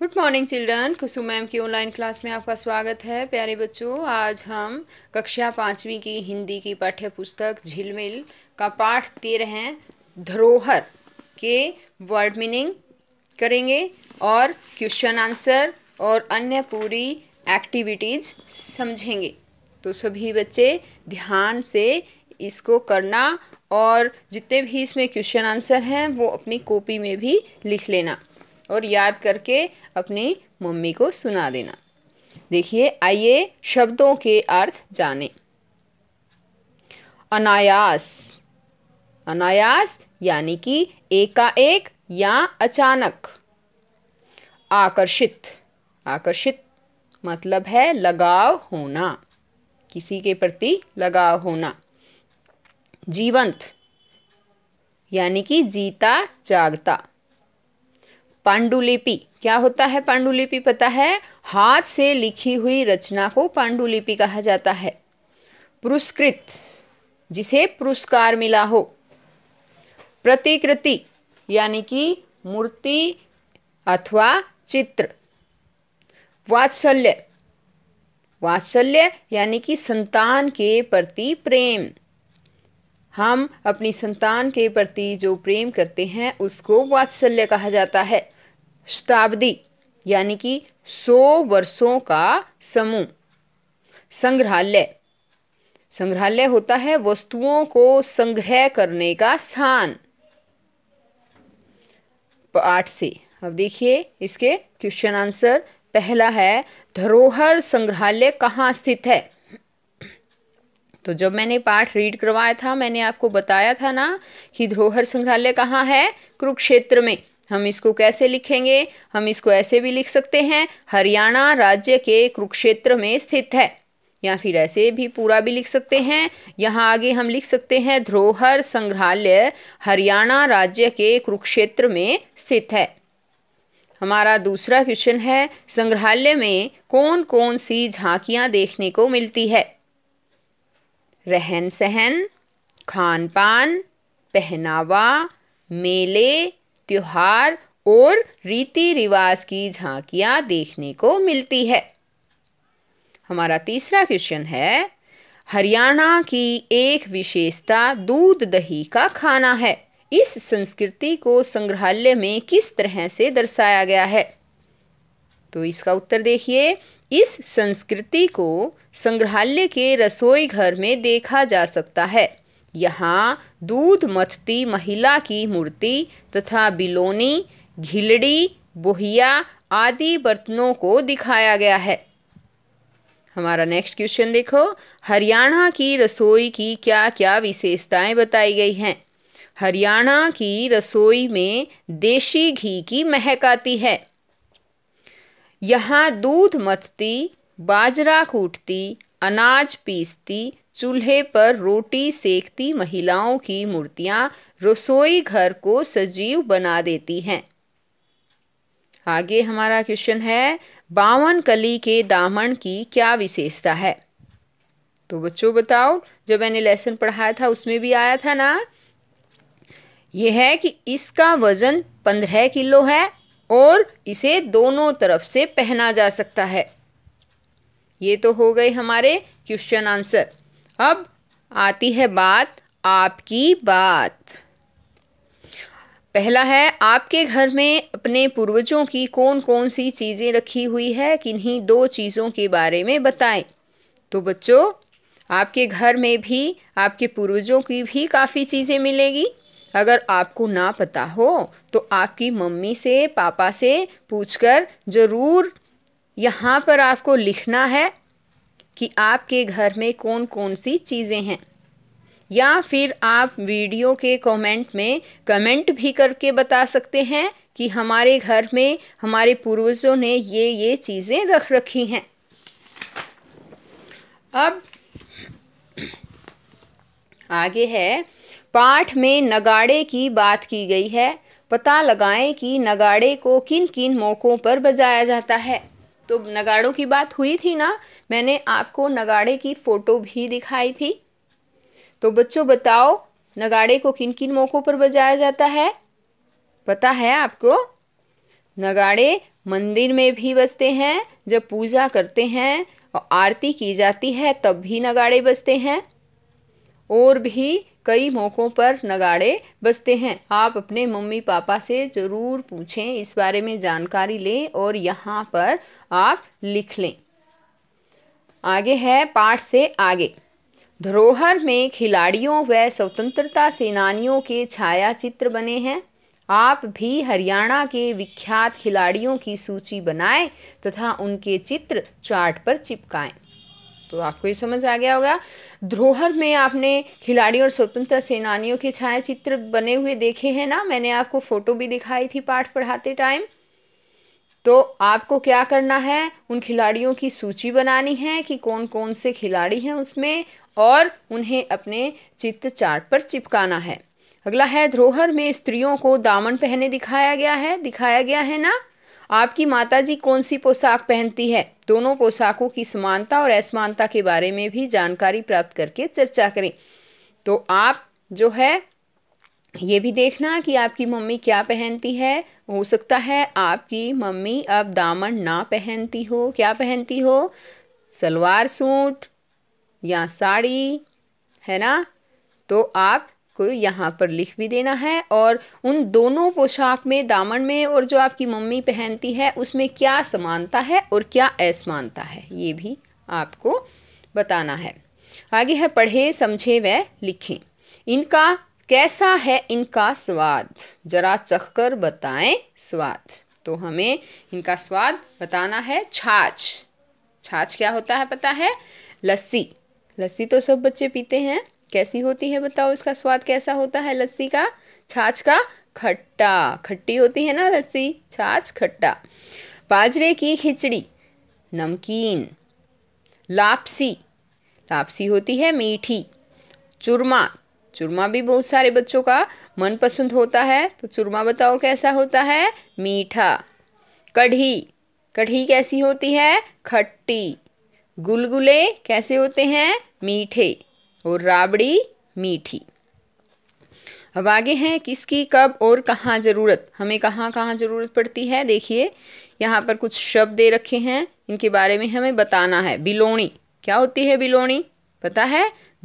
good morning children Kusum ma'am की online class में आपका स्वागत है प्यारे बच्चों आज हम कक्षा पाँचवीं की हिंदी की पाठ्य पुस्तक झिलमिल का पाठ तेरह धरोहर के वर्ड मीनिंग करेंगे और क्वेश्चन आंसर और अन्य पूरी एक्टिविटीज़ समझेंगे तो सभी बच्चे ध्यान से इसको करना और जितने भी इसमें क्वेश्चन आंसर हैं वो अपनी कॉपी में भी लिख लेना और याद करके अपनी मम्मी को सुना देना देखिए आइए शब्दों के अर्थ जाने अनायास अनायास यानी कि एकाएक या अचानक आकर्षित आकर्षित मतलब है लगाव होना किसी के प्रति लगाव होना जीवंत यानी कि जीता जागता पांडुलिपि क्या होता है पांडुलिपि पता है हाथ से लिखी हुई रचना को पांडुलिपि कहा जाता है पुरस्कृत जिसे पुरस्कार मिला हो प्रतिकृति यानी कि मूर्ति अथवा चित्र वात्सल्य वात्सल्य यानी कि संतान के प्रति प्रेम हम अपनी संतान के प्रति जो प्रेम करते हैं उसको वात्सल्य कहा जाता है शताब्दी यानी कि सौ वर्षों का समूह संग्रहालय संग्रहालय होता है वस्तुओं को संग्रह करने का स्थान पाठ से अब देखिए इसके क्वेश्चन आंसर पहला है धरोहर संग्रहालय कहाँ स्थित है तो जब मैंने पाठ रीड करवाया था मैंने आपको बताया था ना कि धरोहर संग्रहालय कहाँ है कुरुक्षेत्र में हम इसको कैसे लिखेंगे हम इसको ऐसे भी लिख सकते हैं हरियाणा राज्य के कुरुक्षेत्र में स्थित है या फिर ऐसे भी पूरा भी लिख सकते हैं यहाँ आगे हम लिख सकते हैं धरोहर संग्रहालय हरियाणा राज्य के कुरुक्षेत्र में स्थित है हमारा दूसरा क्वेश्चन है संग्रहालय में कौन कौन सी झांकियाँ देखने को मिलती है रहन सहन खान पान पहनावा मेले त्यौहार और रीति रिवाज की झांकियां देखने को मिलती है हमारा तीसरा क्वेश्चन है हरियाणा की एक विशेषता दूध दही का खाना है इस संस्कृति को संग्रहालय में किस तरह से दर्शाया गया है तो इसका उत्तर देखिए इस संस्कृति को संग्रहालय के रसोई घर में देखा जा सकता है यहाँ दूध मथती महिला की मूर्ति तथा बिलोनी घिलड़ी बोहिया आदि बर्तनों को दिखाया गया है हमारा नेक्स्ट क्वेश्चन देखो हरियाणा की रसोई की क्या क्या विशेषताएं बताई गई हैं हरियाणा की रसोई में देशी घी की महक आती है यहाँ दूध मथती बाजरा कूटती अनाज पीसती चूल्हे पर रोटी सेकती महिलाओं की मूर्तियां रसोई घर को सजीव बना देती हैं आगे हमारा क्वेश्चन है बावन कली के दामन की क्या विशेषता है तो बच्चों बताओ जो मैंने लेसन पढ़ाया था उसमें भी आया था ना यह है कि इसका वजन पंद्रह किलो है और इसे दोनों तरफ से पहना जा सकता है ये तो हो गए हमारे क्वेश्चन आंसर अब आती है बात आपकी बात पहला है आपके घर में अपने पूर्वजों की कौन कौन सी चीज़ें रखी हुई है किन्हीं दो चीज़ों के बारे में बताएं तो बच्चों आपके घर में भी आपके पूर्वजों की भी काफ़ी चीज़ें मिलेगी अगर आपको ना पता हो तो आपकी मम्मी से पापा से पूछकर ज़रूर यहाँ पर आपको लिखना है कि आपके घर में कौन कौन सी चीज़ें हैं या फिर आप वीडियो के कमेंट में कमेंट भी करके बता सकते हैं कि हमारे घर में हमारे पूर्वजों ने ये ये चीज़ें रख रखी हैं अब आगे है पाठ में नगाड़े की बात की गई है पता लगाएं कि नगाड़े को किन किन मौक़ों पर बजाया जाता है तो नगाड़ों की बात हुई थी ना मैंने आपको नगाड़े की फ़ोटो भी दिखाई थी तो बच्चों बताओ नगाड़े को किन किन मौक़ों पर बजाया जाता है पता है आपको नगाड़े मंदिर में भी बजते हैं जब पूजा करते हैं और आरती की जाती है तब भी नगाड़े बजते हैं और भी कई मौक़ों पर नगाड़े बजते हैं आप अपने मम्मी पापा से ज़रूर पूछें इस बारे में जानकारी लें और यहाँ पर आप लिख लें आगे है पाठ से आगे धरोहर में खिलाड़ियों व स्वतंत्रता सेनानियों के छाया चित्र बने हैं आप भी हरियाणा के विख्यात खिलाड़ियों की सूची बनाएं तथा उनके चित्र चार्ट पर चिपकाएं तो आपको ये समझ आ गया होगा ध्रोहर में आपने खिलाड़ी और स्वतंत्रता सेनानियों के छायाचित्र बने हुए देखे हैं ना मैंने आपको फ़ोटो भी दिखाई थी पाठ पढ़ाते टाइम तो आपको क्या करना है उन खिलाड़ियों की सूची बनानी है कि कौन कौन से खिलाड़ी हैं उसमें और उन्हें अपने चित्र चार्ट पर चिपकाना है अगला है धरोहर में स्त्रियों को दामन पहने दिखाया गया है दिखाया गया है ना आपकी माताजी कौन सी पोशाक पहनती है दोनों पोशाकों की समानता और असमानता के बारे में भी जानकारी प्राप्त करके चर्चा करें तो आप जो है ये भी देखना कि आपकी मम्मी क्या पहनती है हो सकता है आपकी मम्मी अब दामन ना पहनती हो क्या पहनती हो सलवार सूट या साड़ी है ना तो आप आपको यहाँ पर लिख भी देना है और उन दोनों पोशाक में दामन में और जो आपकी मम्मी पहनती है उसमें क्या समानता है और क्या असमानता है ये भी आपको बताना है आगे है पढ़े समझे व लिखें इनका कैसा है इनका स्वाद जरा चख कर बताएं स्वाद तो हमें इनका स्वाद बताना है छाछ छाछ क्या होता है पता है लस्सी लस्सी तो सब बच्चे पीते हैं कैसी होती है बताओ इसका स्वाद कैसा होता है लस्सी का छाछ का खट्टा खट्टी होती है ना लस्सी छाछ खट्टा बाजरे की खिचड़ी नमकीन लापसी लापसी होती है मीठी चूरमा चूरमा भी बहुत सारे बच्चों का मनपसंद होता है तो चूरमा बताओ कैसा होता है मीठा कढ़ी कढ़ी कैसी होती है खट्टी गुलगुले कैसे होते हैं मीठे और राबड़ी मीठी अब आगे है किसकी कब और कहाँ ज़रूरत हमें कहाँ कहाँ ज़रूरत पड़ती है देखिए यहाँ पर कुछ शब्द दे रखे हैं इनके बारे में हमें बताना है बिलोनी क्या होती है बिलोनी पता है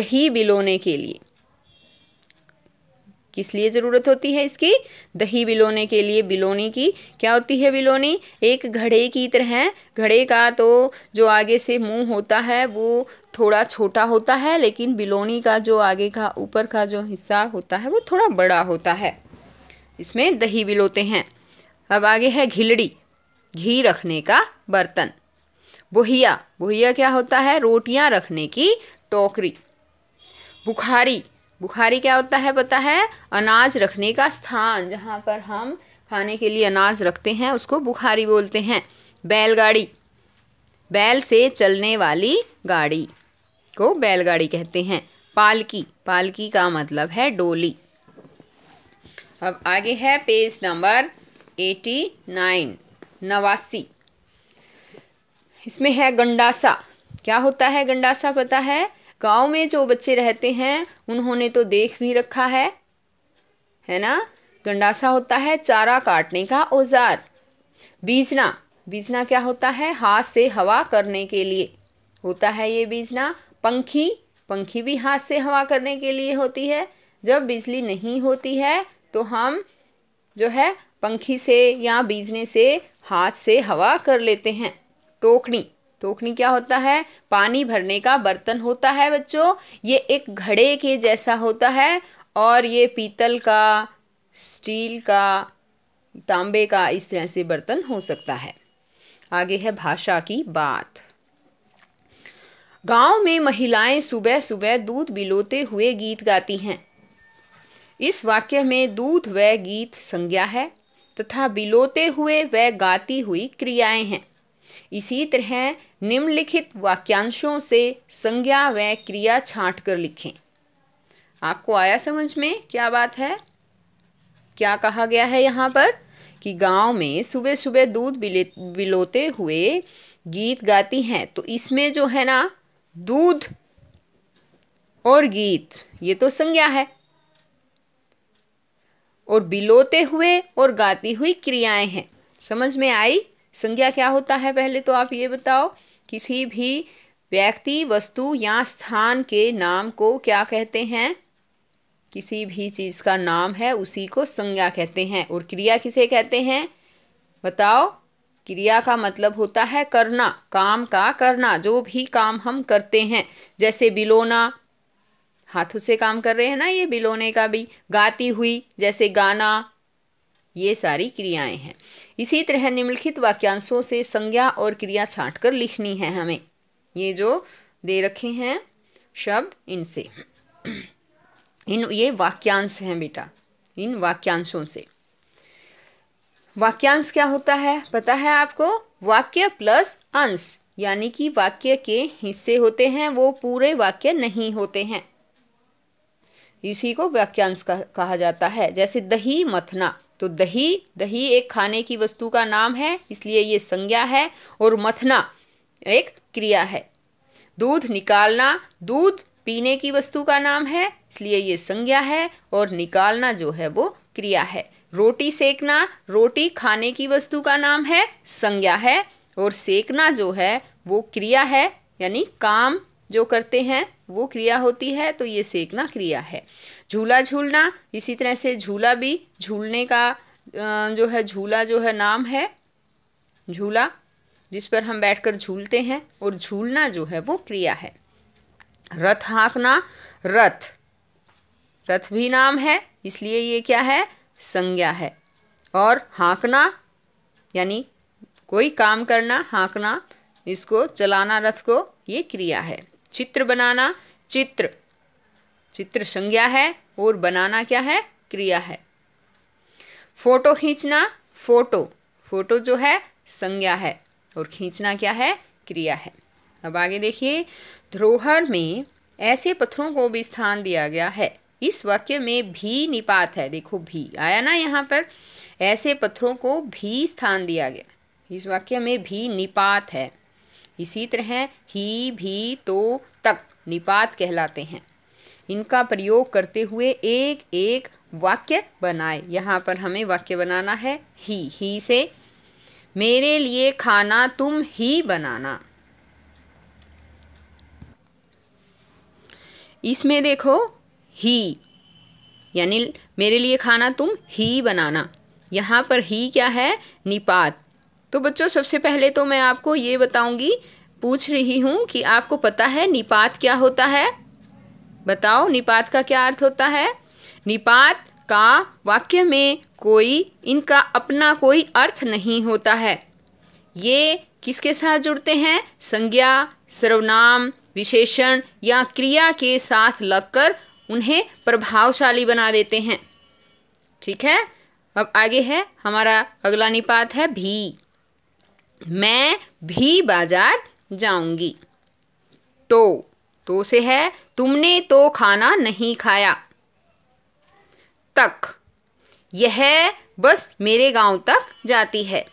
दही बिलोने के लिए किस लिए ज़रूरत होती है इसकी दही बिलोने के लिए बिलोनी की क्या होती है बिलोनी एक घड़े की तरह घड़े का तो जो आगे से मुंह होता है वो थोड़ा छोटा होता है लेकिन बिलोनी का जो आगे का ऊपर का जो हिस्सा होता है वो थोड़ा बड़ा होता है इसमें दही बिलोते हैं अब आगे है घिलड़ी घी रखने का बर्तन बोहिया बोहिया क्या होता है रोटियां रखने की टोकरी बुखारी बुखारी क्या होता है पता है अनाज रखने का स्थान जहाँ पर हम खाने के लिए अनाज रखते हैं उसको बुखारी बोलते हैं बैलगाड़ी बैल से चलने वाली गाड़ी को बैलगाड़ी कहते हैं पालकी पालकी का मतलब है डोली अब आगे है पेज नंबर एटी नाइन नवासी इसमें है गंडासा क्या होता है गंडासा पता है गांव में जो बच्चे रहते हैं उन्होंने तो देख भी रखा है है ना गंडासा होता है चारा काटने का औजार बीजना बीजना क्या होता है हाथ से हवा करने के लिए होता है ये बीजना पंखी पंखी भी हाथ से हवा करने के लिए होती है जब बिजली नहीं होती है तो हम जो है पंखी से या बीजने से हाथ से हवा कर लेते हैं टोकनी टोकनी तो क्या होता है पानी भरने का बर्तन होता है बच्चों ये एक घड़े के जैसा होता है और ये पीतल का स्टील का तांबे का इस तरह से बर्तन हो सकता है आगे है भाषा की बात गांव में महिलाएं सुबह सुबह दूध बिलोते हुए गीत गाती हैं इस वाक्य में दूध व गीत संज्ञा है तथा बिलोते हुए व गाती हुई क्रियाएं हैं इसी तरह निम्नलिखित वाक्यांशों से संज्ञा व क्रिया छाँट कर लिखें आपको आया समझ में क्या बात है क्या कहा गया है यहाँ पर कि गांव में सुबह सुबह दूध बिलोते हुए गीत गाती हैं तो इसमें जो है ना दूध और गीत ये तो संज्ञा है और बिलोते हुए और गाती हुई क्रियाएं हैं समझ में आई संज्ञा क्या होता है पहले तो आप ये बताओ किसी भी व्यक्ति वस्तु या स्थान के नाम को क्या कहते हैं किसी भी चीज़ का नाम है उसी को संज्ञा कहते हैं और क्रिया किसे कहते हैं बताओ क्रिया का मतलब होता है करना काम का करना जो भी काम हम करते हैं जैसे बिलोना हाथों से काम कर रहे हैं ना ये बिलोने का भी गाती हुई जैसे गाना ये सारी क्रियाएं हैं इसी तरह निम्नलिखित वाक्यांशों से संज्ञा और क्रिया छाट कर लिखनी है हमें ये जो दे रखे हैं शब्द इनसे इन ये वाक्यांश हैं बेटा इन वाक्यांशों से वाक्यांश क्या होता है पता है आपको वाक्य प्लस अंश यानी कि वाक्य के हिस्से होते हैं वो पूरे वाक्य नहीं होते हैं इसी को वाक्यांश कहा जाता है जैसे दही मथना तो दही दही एक खाने की वस्तु का नाम है इसलिए ये संज्ञा है और मथना एक क्रिया है दूध निकालना दूध पीने की वस्तु का नाम है इसलिए ये संज्ञा है और निकालना जो है वो क्रिया है रोटी सेकना रोटी खाने की वस्तु का नाम है संज्ञा है और सेकना जो है वो क्रिया है यानी काम जो करते हैं वो क्रिया होती है तो ये सेकना क्रिया है झूला झूलना इसी तरह से झूला भी झूलने का जो है झूला जो है नाम है झूला जिस पर हम बैठकर झूलते हैं और झूलना जो है वो क्रिया है रथ हाँकना रथ रथ भी नाम है इसलिए ये क्या है संज्ञा है और हाँकना यानी कोई काम करना हाँकना इसको चलाना रथ को ये क्रिया है चित्र बनाना चित्र चित्र संज्ञा है और बनाना क्या है क्रिया है फोटो खींचना फोटो फोटो जो है संज्ञा है और खींचना क्या है क्रिया है अब आगे देखिए धरोहर में ऐसे पत्थरों को भी स्थान दिया गया है इस वाक्य में भी निपात है देखो भी आया ना यहाँ पर ऐसे पत्थरों को भी स्थान दिया गया इस वाक्य में भी निपात है इसी तरह ही भी तो तक निपात कहलाते हैं इनका प्रयोग करते हुए एक एक वाक्य बनाए यहाँ पर हमें वाक्य बनाना है ही ही से मेरे लिए खाना तुम ही बनाना इसमें देखो ही यानी मेरे लिए खाना तुम ही बनाना यहाँ पर ही क्या है निपात तो बच्चों सबसे पहले तो मैं आपको ये बताऊंगी पूछ रही हूँ कि आपको पता है निपात क्या होता है बताओ निपात का क्या अर्थ होता है निपात का वाक्य में कोई इनका अपना कोई अर्थ नहीं होता है ये किसके साथ जुड़ते हैं संज्ञा सर्वनाम विशेषण या क्रिया के साथ लगकर उन्हें प्रभावशाली बना देते हैं ठीक है अब आगे है हमारा अगला निपात है भी मैं भी बाजार जाऊंगी तो तो से है तुमने तो खाना नहीं खाया तक यह बस मेरे गांव तक जाती है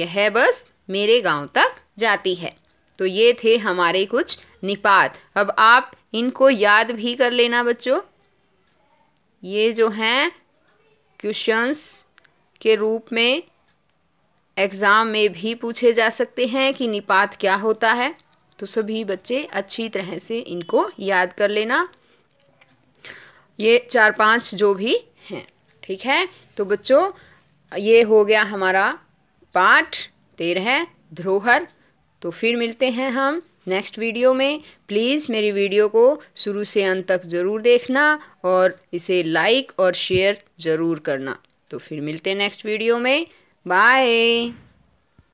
यह बस मेरे गांव तक जाती है तो ये थे हमारे कुछ निपात अब आप इनको याद भी कर लेना बच्चों ये जो हैं क्वेश्चंस के रूप में एग्ज़ाम में भी पूछे जा सकते हैं कि निपात क्या होता है तो सभी बच्चे अच्छी तरह से इनको याद कर लेना ये चार पांच जो भी हैं ठीक है तो बच्चों ये हो गया हमारा पाठ तेरह ध्रोहर तो फिर मिलते हैं हम नेक्स्ट वीडियो में प्लीज़ मेरी वीडियो को शुरू से अंत तक ज़रूर देखना और इसे लाइक और शेयर ज़रूर करना तो फिर मिलते हैं नेक्स्ट वीडियो में बाय